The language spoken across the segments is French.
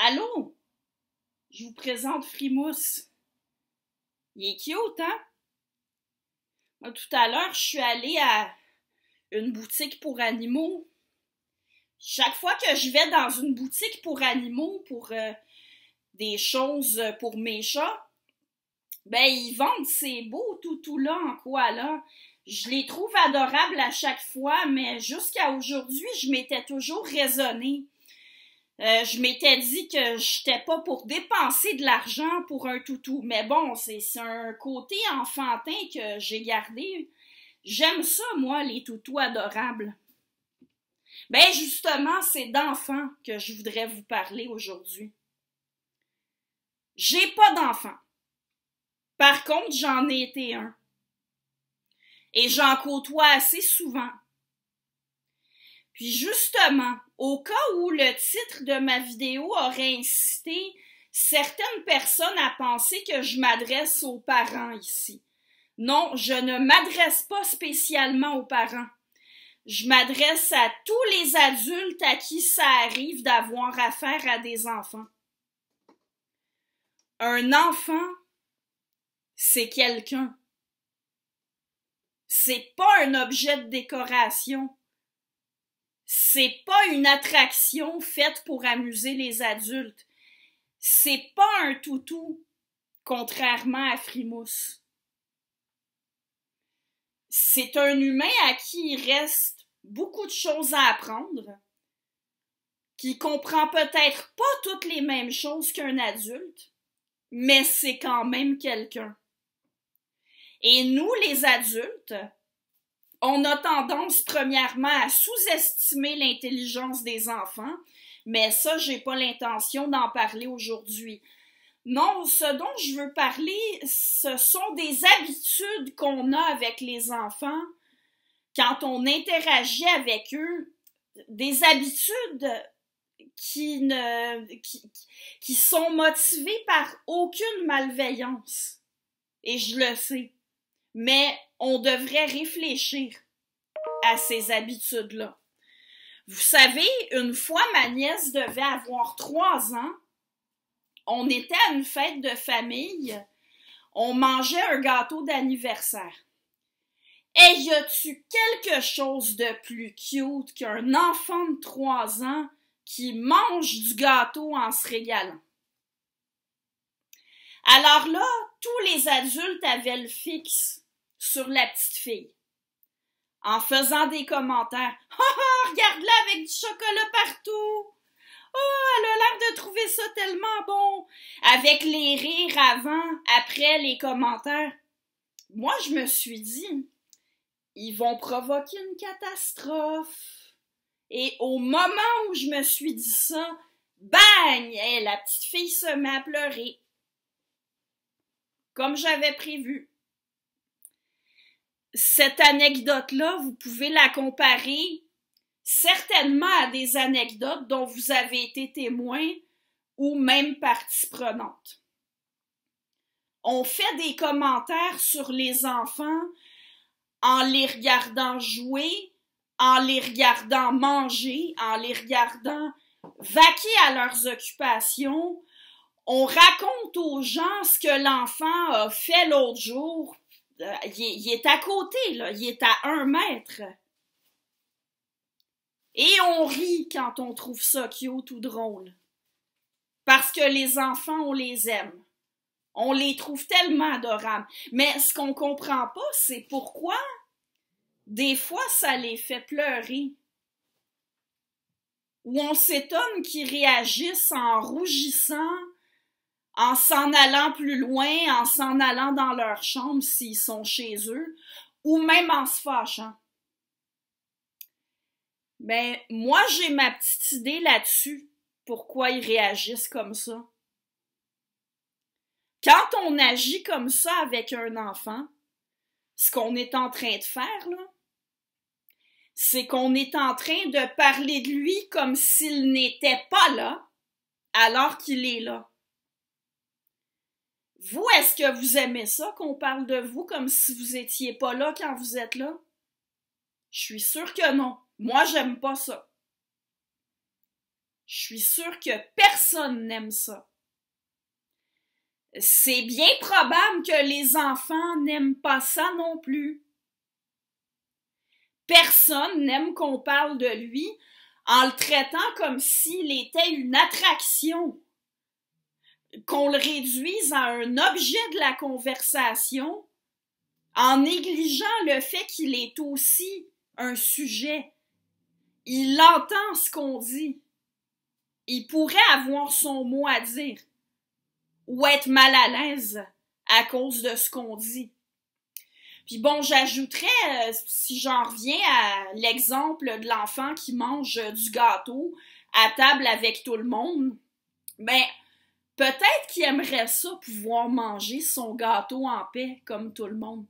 Allô? Je vous présente Frimousse. Il est cute, hein? tout à l'heure, je suis allée à une boutique pour animaux. Chaque fois que je vais dans une boutique pour animaux, pour euh, des choses pour mes chats, ben, ils vendent ces beaux toutous-là en là. Je les trouve adorables à chaque fois, mais jusqu'à aujourd'hui, je m'étais toujours raisonnée. Euh, je m'étais dit que j'étais pas pour dépenser de l'argent pour un toutou. Mais bon, c'est un côté enfantin que j'ai gardé. J'aime ça, moi, les toutous adorables. Ben justement, c'est d'enfants que je voudrais vous parler aujourd'hui. J'ai pas d'enfants. Par contre, j'en ai été un. Et j'en côtoie assez souvent. Puis justement, au cas où le titre de ma vidéo aurait incité certaines personnes à penser que je m'adresse aux parents ici. Non, je ne m'adresse pas spécialement aux parents. Je m'adresse à tous les adultes à qui ça arrive d'avoir affaire à des enfants. Un enfant, c'est quelqu'un. C'est pas un objet de décoration c'est pas une attraction faite pour amuser les adultes. C'est pas un toutou, contrairement à Frimousse. C'est un humain à qui il reste beaucoup de choses à apprendre, qui comprend peut-être pas toutes les mêmes choses qu'un adulte, mais c'est quand même quelqu'un. Et nous, les adultes, on a tendance premièrement à sous-estimer l'intelligence des enfants, mais ça, j'ai pas l'intention d'en parler aujourd'hui. Non, ce dont je veux parler, ce sont des habitudes qu'on a avec les enfants quand on interagit avec eux, des habitudes qui ne qui, qui sont motivées par aucune malveillance. Et je le sais. Mais on devrait réfléchir à ces habitudes-là. Vous savez, une fois ma nièce devait avoir trois ans, on était à une fête de famille, on mangeait un gâteau d'anniversaire. Et y tu quelque chose de plus cute qu'un enfant de trois ans qui mange du gâteau en se régalant? Alors là, tous les adultes avaient le fixe sur la petite fille en faisant des commentaires. Oh, regarde-la avec du chocolat partout. Oh, elle a l'air de trouver ça tellement bon. Avec les rires avant, après les commentaires. Moi, je me suis dit, ils vont provoquer une catastrophe. Et au moment où je me suis dit ça, bang! Eh, la petite fille se met à pleurer. Comme j'avais prévu cette anecdote-là, vous pouvez la comparer certainement à des anecdotes dont vous avez été témoin ou même partie prenante. On fait des commentaires sur les enfants en les regardant jouer, en les regardant manger, en les regardant vaquer à leurs occupations. On raconte aux gens ce que l'enfant a fait l'autre jour euh, il, est à côté, là. Il est à un mètre. Et on rit quand on trouve ça cute ou drôle. Parce que les enfants, on les aime. On les trouve tellement adorables. Mais ce qu'on comprend pas, c'est pourquoi des fois ça les fait pleurer. Ou on s'étonne qu'ils réagissent en rougissant en s'en allant plus loin, en s'en allant dans leur chambre s'ils sont chez eux, ou même en se fâchant. Mais ben, moi, j'ai ma petite idée là-dessus, pourquoi ils réagissent comme ça. Quand on agit comme ça avec un enfant, ce qu'on est en train de faire, là, c'est qu'on est en train de parler de lui comme s'il n'était pas là, alors qu'il est là. Vous, est-ce que vous aimez ça qu'on parle de vous comme si vous étiez pas là quand vous êtes là? Je suis sûre que non. Moi, j'aime pas ça. Je suis sûre que personne n'aime ça. C'est bien probable que les enfants n'aiment pas ça non plus. Personne n'aime qu'on parle de lui en le traitant comme s'il était une attraction qu'on le réduise à un objet de la conversation en négligeant le fait qu'il est aussi un sujet. Il entend ce qu'on dit. Il pourrait avoir son mot à dire ou être mal à l'aise à cause de ce qu'on dit. Puis bon, j'ajouterais, euh, si j'en reviens à l'exemple de l'enfant qui mange du gâteau à table avec tout le monde, ben, Peut-être qu'il aimerait ça pouvoir manger son gâteau en paix comme tout le monde.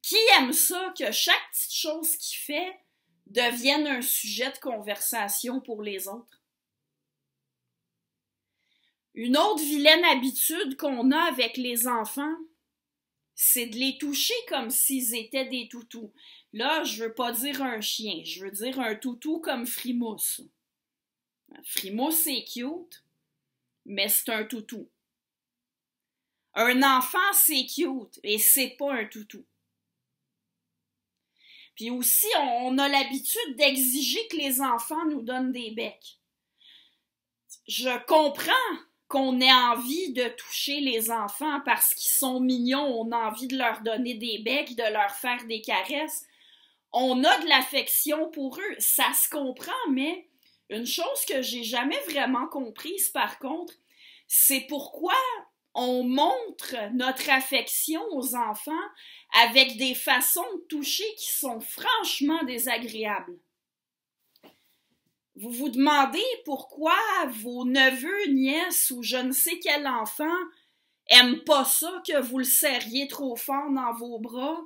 Qui aime ça que chaque petite chose qu'il fait devienne un sujet de conversation pour les autres? Une autre vilaine habitude qu'on a avec les enfants, c'est de les toucher comme s'ils étaient des toutous. Là, je veux pas dire un chien, je veux dire un toutou comme Frimousse. Frimousse, c'est cute, mais c'est un toutou. Un enfant, c'est cute et c'est pas un toutou. Puis aussi, on a l'habitude d'exiger que les enfants nous donnent des becs. Je comprends qu'on ait envie de toucher les enfants parce qu'ils sont mignons, on a envie de leur donner des becs, de leur faire des caresses. On a de l'affection pour eux, ça se comprend, mais une chose que j'ai jamais vraiment comprise, par contre, c'est pourquoi on montre notre affection aux enfants avec des façons de toucher qui sont franchement désagréables. Vous vous demandez pourquoi vos neveux, nièces ou je ne sais quel enfant aiment pas ça que vous le serriez trop fort dans vos bras,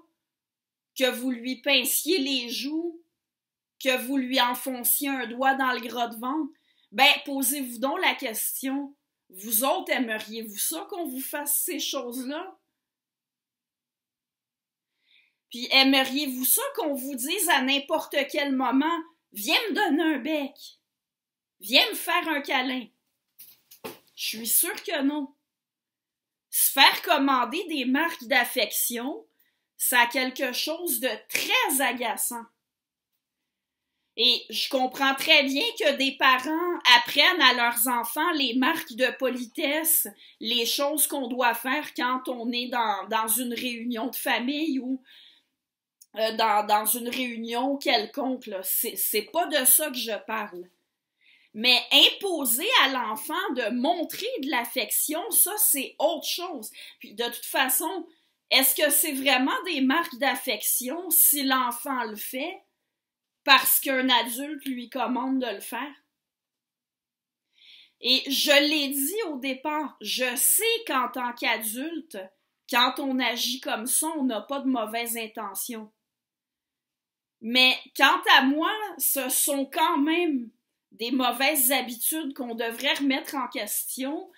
que vous lui pinciez les joues, que vous lui enfonciez un doigt dans le gras de ventre, ben posez-vous donc la question, vous autres aimeriez-vous ça qu'on vous fasse ces choses-là? Puis aimeriez-vous ça qu'on vous dise à n'importe quel moment, viens me donner un bec, viens me faire un câlin? Je suis sûre que non. Se faire commander des marques d'affection, ça a quelque chose de très agaçant. Et je comprends très bien que des parents apprennent à leurs enfants les marques de politesse, les choses qu'on doit faire quand on est dans, dans une réunion de famille ou euh, dans, dans, une réunion quelconque. C'est pas de ça que je parle. Mais imposer à l'enfant de montrer de l'affection, ça, c'est autre chose. Puis de toute façon, est-ce que c'est vraiment des marques d'affection si l'enfant le fait? parce qu'un adulte lui commande de le faire. Et je l'ai dit au départ, je sais qu'en tant qu'adulte, quand on agit comme ça, on n'a pas de mauvaises intentions. Mais quant à moi, ce sont quand même des mauvaises habitudes qu'on devrait remettre en question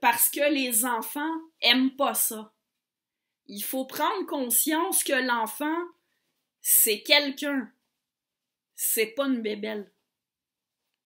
parce que les enfants aiment pas ça. Il faut prendre conscience que l'enfant, c'est quelqu'un c'est pas une bébelle.